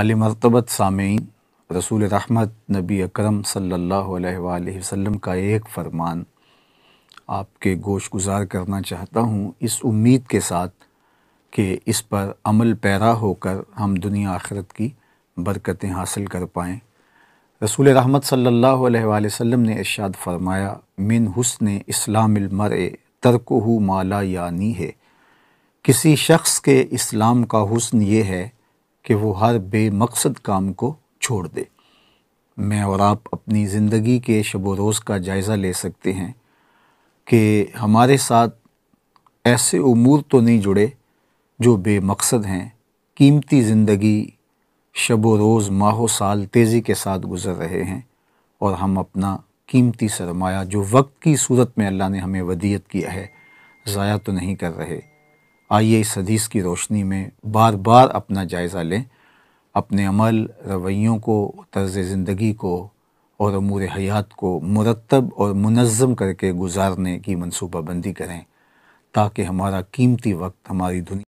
अली मरतबत सामीन रसूल रहमत नबी अकरम सल्लल्लाहु अलैहि सल्ला का एक फ़रमान आपके गोश गुजार करना चाहता हूँ इस उम्मीद के साथ कि इस पर अमल पैरा होकर हम दुनिया आखरत की बरकतें हासिल कर पाएँ रसूल रहमत सल्ला अलैहि ने इर्शाद फरमाया मिन हुसन इस्लामर तरक माला यानी है किसी शख्स के इस्लाम का हुसन ये है कि वो हर बेमकसद काम को छोड़ दे मैं और आप अपनी ज़िंदगी के शब रोज़ का जायज़ा ले सकते हैं कि हमारे साथ ऐसे उमूर तो नहीं जुड़े जो बेमकसद हैं कीमती ज़िंदगी शब रोज़ माहो साल तेज़ी के साथ गुज़र रहे हैं और हम अपना कीमती सरमाया जो वक्त की सूरत में अल्लाह ने हमें वदियत किया है ज़ाया तो नहीं कर रहे आइए इस हदीस की रोशनी में बार बार अपना जायज़ा लें अपने अमल रवैयों को तर्ज़ ज़िंदगी को और अमूर हयात को मुरतब और मुनज़म करके गुजारने की मनसूबाबंदी करें ताकि हमारा कीमती वक्त हमारी दुनिया